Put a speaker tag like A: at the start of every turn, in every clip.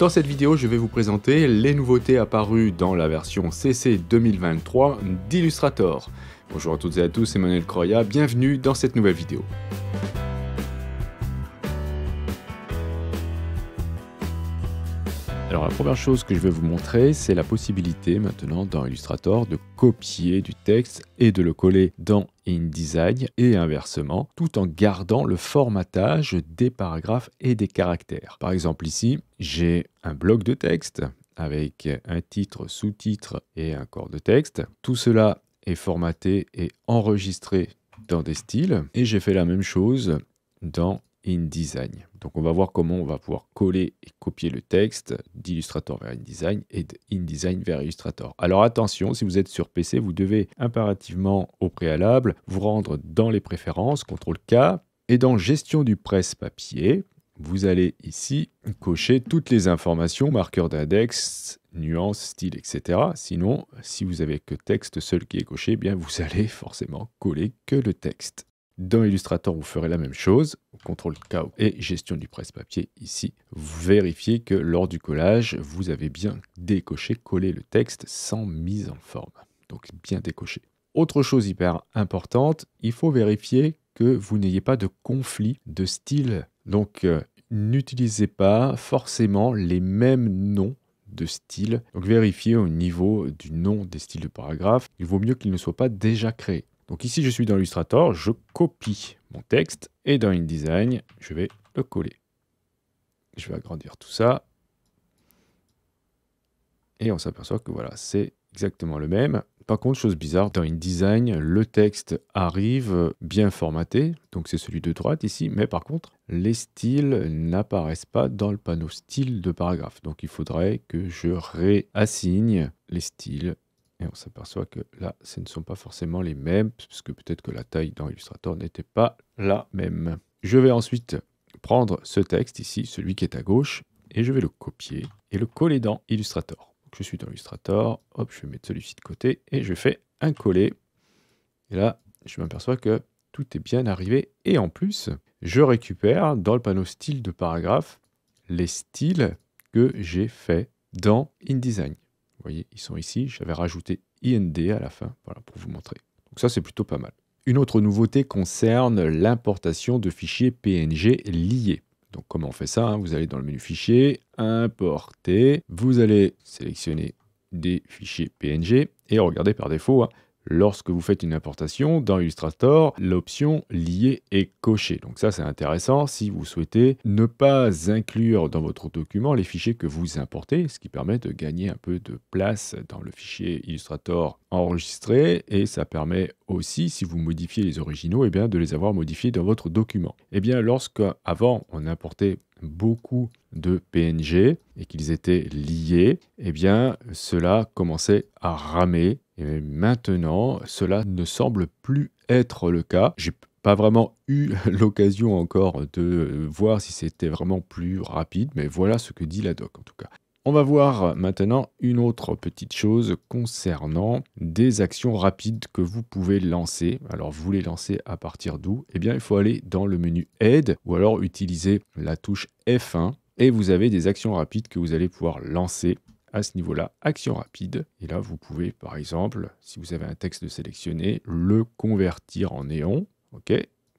A: Dans cette vidéo, je vais vous présenter les nouveautés apparues dans la version CC 2023 d'Illustrator. Bonjour à toutes et à tous, c'est Manuel Croya, bienvenue dans cette nouvelle vidéo. Alors la première chose que je vais vous montrer, c'est la possibilité maintenant dans Illustrator de copier du texte et de le coller dans design et inversement, tout en gardant le formatage des paragraphes et des caractères. Par exemple ici, j'ai un bloc de texte avec un titre, sous-titre et un corps de texte. Tout cela est formaté et enregistré dans des styles et j'ai fait la même chose dans InDesign. Donc on va voir comment on va pouvoir coller et copier le texte d'Illustrator vers InDesign et d'InDesign vers Illustrator. Alors attention, si vous êtes sur PC, vous devez impérativement au préalable vous rendre dans les préférences, CTRL-K, et dans Gestion du presse-papier, vous allez ici cocher toutes les informations, marqueurs d'index, nuances, style, etc. Sinon, si vous avez que texte seul qui est coché, eh bien vous allez forcément coller que le texte. Dans Illustrator, vous ferez la même chose. Contrôle K et gestion du presse-papier ici. Vous vérifiez que lors du collage, vous avez bien décoché, collé le texte sans mise en forme. Donc bien décoché. Autre chose hyper importante, il faut vérifier que vous n'ayez pas de conflit de style. Donc euh, n'utilisez pas forcément les mêmes noms de style. Donc vérifiez au niveau du nom des styles de paragraphe. Il vaut mieux qu'ils ne soient pas déjà créés. Donc ici, je suis dans Illustrator, je copie mon texte et dans InDesign, je vais le coller. Je vais agrandir tout ça. Et on s'aperçoit que voilà, c'est exactement le même. Par contre, chose bizarre, dans InDesign, le texte arrive bien formaté, donc c'est celui de droite ici, mais par contre, les styles n'apparaissent pas dans le panneau style de paragraphe. Donc il faudrait que je réassigne les styles et on s'aperçoit que là, ce ne sont pas forcément les mêmes, puisque peut-être que la taille dans Illustrator n'était pas la même. Je vais ensuite prendre ce texte ici, celui qui est à gauche, et je vais le copier et le coller dans Illustrator. je suis dans Illustrator, hop, je vais mettre celui-ci de côté et je fais un coller. Et là, je m'aperçois que tout est bien arrivé. Et en plus, je récupère dans le panneau style de paragraphe les styles que j'ai fait dans InDesign. Vous voyez, ils sont ici. J'avais rajouté IND à la fin, voilà, pour vous montrer. Donc ça, c'est plutôt pas mal. Une autre nouveauté concerne l'importation de fichiers PNG liés. Donc comment on fait ça hein Vous allez dans le menu Fichier, Importer. Vous allez sélectionner des fichiers PNG. Et regardez par défaut, hein, lorsque vous faites une importation dans Illustrator, l'option liée est cochée. Donc ça c'est intéressant si vous souhaitez ne pas inclure dans votre document les fichiers que vous importez, ce qui permet de gagner un peu de place dans le fichier Illustrator enregistré et ça permet aussi si vous modifiez les originaux et eh bien de les avoir modifiés dans votre document. Et eh bien lorsque avant on importait beaucoup de PNG et qu'ils étaient liés, eh bien cela commençait à ramer. Et maintenant, cela ne semble plus être le cas. J'ai pas vraiment eu l'occasion encore de voir si c'était vraiment plus rapide, mais voilà ce que dit la doc en tout cas. On va voir maintenant une autre petite chose concernant des actions rapides que vous pouvez lancer. Alors vous les lancez à partir d'où Eh bien il faut aller dans le menu Aide ou alors utiliser la touche F1 et vous avez des actions rapides que vous allez pouvoir lancer à ce niveau-là, action rapide. Et là, vous pouvez, par exemple, si vous avez un texte de sélectionné, le convertir en néon. OK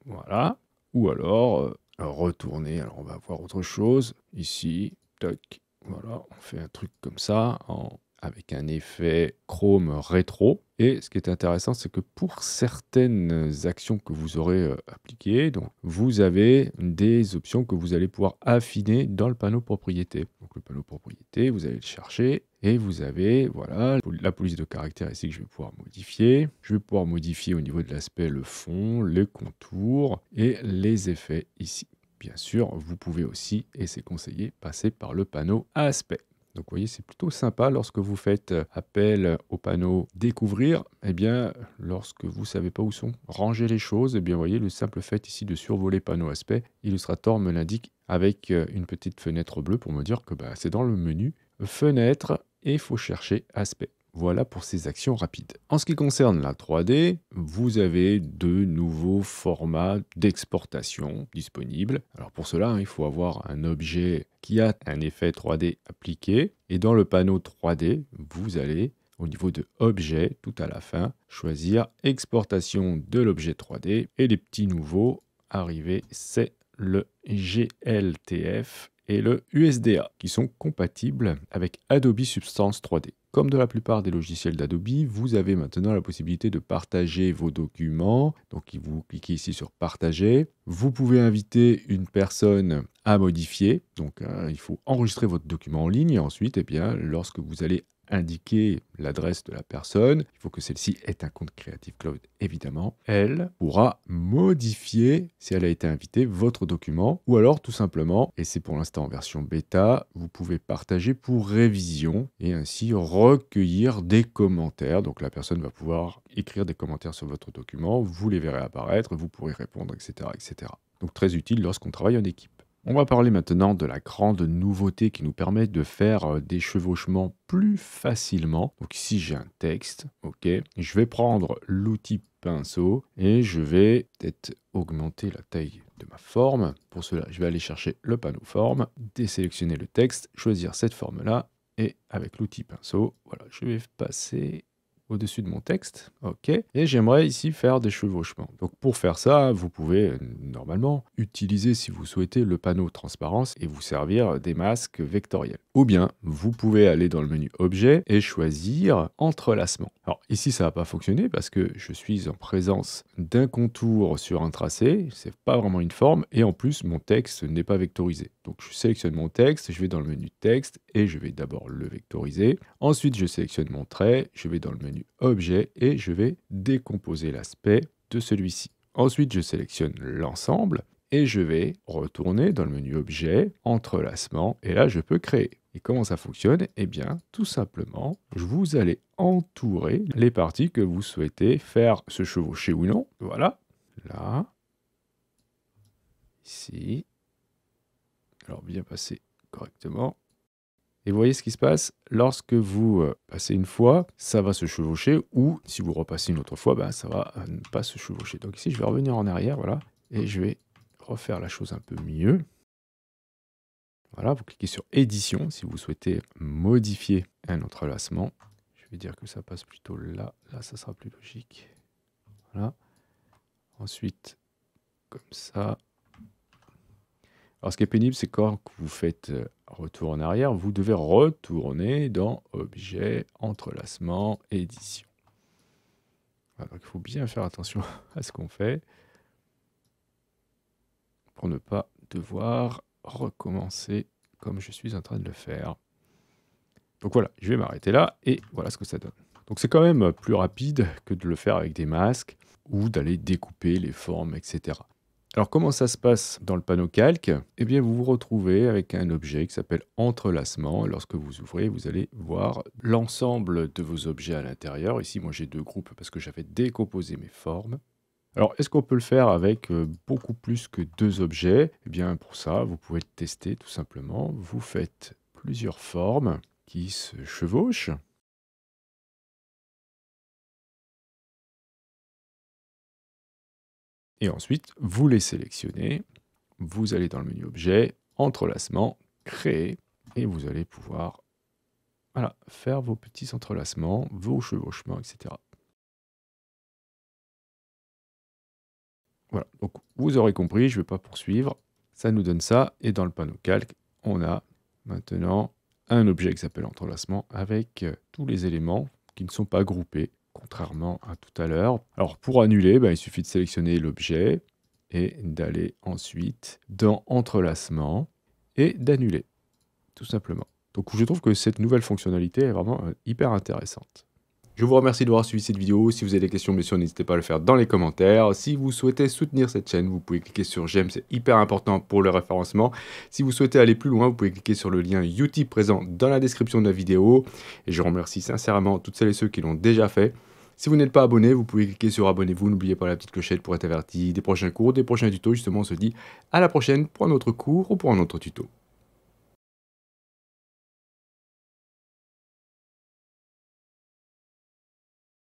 A: Voilà. Ou alors, euh, retourner. Alors, on va voir autre chose. Ici, toc. Voilà, on fait un truc comme ça en avec un effet chrome rétro. Et ce qui est intéressant, c'est que pour certaines actions que vous aurez euh, appliquées, donc vous avez des options que vous allez pouvoir affiner dans le panneau propriété. Donc le panneau propriété, vous allez le chercher et vous avez voilà la police de caractère ici que je vais pouvoir modifier. Je vais pouvoir modifier au niveau de l'aspect le fond, les contours et les effets ici. Bien sûr, vous pouvez aussi, et c'est conseillé, passer par le panneau aspect. Donc vous voyez, c'est plutôt sympa lorsque vous faites euh, appel au panneau découvrir, eh bien lorsque vous savez pas où sont rangées les choses, eh bien vous voyez le simple fait ici de survoler panneau aspect, Illustrator me l'indique avec euh, une petite fenêtre bleue pour me dire que bah, c'est dans le menu fenêtre et il faut chercher aspect. Voilà pour ces actions rapides. En ce qui concerne la 3D, vous avez deux nouveaux formats d'exportation disponibles. Alors pour cela, hein, il faut avoir un objet qui a un effet 3D appliqué. Et dans le panneau 3D, vous allez au niveau de objet, tout à la fin, choisir exportation de l'objet 3D. Et les petits nouveaux arrivés, c'est le GLTF et le USDA qui sont compatibles avec Adobe Substance 3D. Comme de la plupart des logiciels d'Adobe, vous avez maintenant la possibilité de partager vos documents. Donc vous cliquez ici sur partager. Vous pouvez inviter une personne à modifier. Donc euh, il faut enregistrer votre document en ligne et ensuite, eh bien, lorsque vous allez indiquer l'adresse de la personne, il faut que celle-ci ait un compte Creative Cloud, évidemment. Elle pourra modifier, si elle a été invitée, votre document, ou alors tout simplement, et c'est pour l'instant en version bêta, vous pouvez partager pour révision et ainsi recueillir des commentaires. Donc la personne va pouvoir écrire des commentaires sur votre document, vous les verrez apparaître, vous pourrez répondre, etc. etc. Donc très utile lorsqu'on travaille en équipe. On va parler maintenant de la grande nouveauté qui nous permet de faire euh, des chevauchements plus facilement. Donc si j'ai un texte, ok. Je vais prendre l'outil pinceau et je vais peut-être augmenter la taille de ma forme. Pour cela, je vais aller chercher le panneau forme, désélectionner le texte, choisir cette forme-là et avec l'outil pinceau, voilà, je vais passer au-dessus de mon texte. OK. Et j'aimerais ici faire des chevauchements. Donc pour faire ça, vous pouvez euh, normalement utiliser si vous souhaitez le panneau transparence et vous servir des masques vectoriels. Ou bien vous pouvez aller dans le menu objet et choisir entrelacement. Alors ici ça n'a pas fonctionné parce que je suis en présence d'un contour sur un tracé, c'est pas vraiment une forme et en plus mon texte n'est pas vectorisé. Donc je sélectionne mon texte, je vais dans le menu texte et je vais d'abord le vectoriser. Ensuite je sélectionne mon trait, je vais dans le menu Objet et je vais décomposer l'aspect de celui-ci. Ensuite, je sélectionne l'ensemble et je vais retourner dans le menu Objet, Entrelacement, et là, je peux créer. Et comment ça fonctionne Eh bien, tout simplement, vous allez entourer les parties que vous souhaitez faire se chevaucher ou non. Voilà, là, ici. Alors, bien passer correctement. Et vous voyez ce qui se passe lorsque vous euh, passez une fois, ça va se chevaucher, ou si vous repassez une autre fois, ben, ça va euh, ne pas se chevaucher. Donc ici, je vais revenir en arrière, voilà, et je vais refaire la chose un peu mieux. Voilà, vous cliquez sur édition si vous souhaitez modifier un entrelacement. Je vais dire que ça passe plutôt là, là ça sera plus logique. Voilà. Ensuite, comme ça. Alors ce qui est pénible, c'est quand vous faites euh, retour en arrière, vous devez retourner dans Objet, Entrelacement, Édition. Ah, il faut bien faire attention à ce qu'on fait pour ne pas devoir recommencer comme je suis en train de le faire. Donc voilà, je vais m'arrêter là et voilà ce que ça donne. Donc c'est quand même plus rapide que de le faire avec des masques ou d'aller découper les formes, etc. Alors comment ça se passe dans le panneau calque Eh bien vous vous retrouvez avec un objet qui s'appelle entrelacement. Lorsque vous ouvrez, vous allez voir l'ensemble de vos objets à l'intérieur. Ici moi j'ai deux groupes parce que j'avais décomposé mes formes. Alors, est-ce qu'on peut le faire avec euh, beaucoup plus que deux objets Eh bien, pour ça, vous pouvez le tester tout simplement. Vous faites plusieurs formes qui se chevauchent. Et ensuite, vous les sélectionnez, vous allez dans le menu objet, entrelacement, créer, et vous allez pouvoir faire vos petits entrelacements, vos chevauchements, etc. Voilà, donc vous aurez compris, je ne vais pas poursuivre. Ça nous donne ça, et dans le panneau calque, on a maintenant un objet qui s'appelle entrelacement avec euh, tous les éléments qui ne sont pas groupés contrairement à tout à l'heure. Alors pour annuler, bah, il suffit de sélectionner l'objet et d'aller ensuite dans Entrelacement et d'annuler, tout simplement. Donc je trouve que cette nouvelle fonctionnalité est vraiment euh, hyper intéressante. Je vous remercie d'avoir suivi cette vidéo. Si vous avez des questions, bien sûr, n'hésitez pas à le faire dans les commentaires. Si vous souhaitez soutenir cette chaîne, vous pouvez cliquer sur j'aime, c'est hyper important pour le référencement. Si vous souhaitez aller plus loin, vous pouvez cliquer sur le lien Utip présent dans la description de la vidéo. Et je remercie sincèrement toutes celles et ceux qui l'ont déjà fait. Si vous n'êtes pas abonné, vous pouvez cliquer sur abonnez-vous, n'oubliez pas la petite clochette pour être averti des prochains cours, des prochains tutos. Justement, on se dit à la prochaine pour un autre cours ou pour un autre tuto.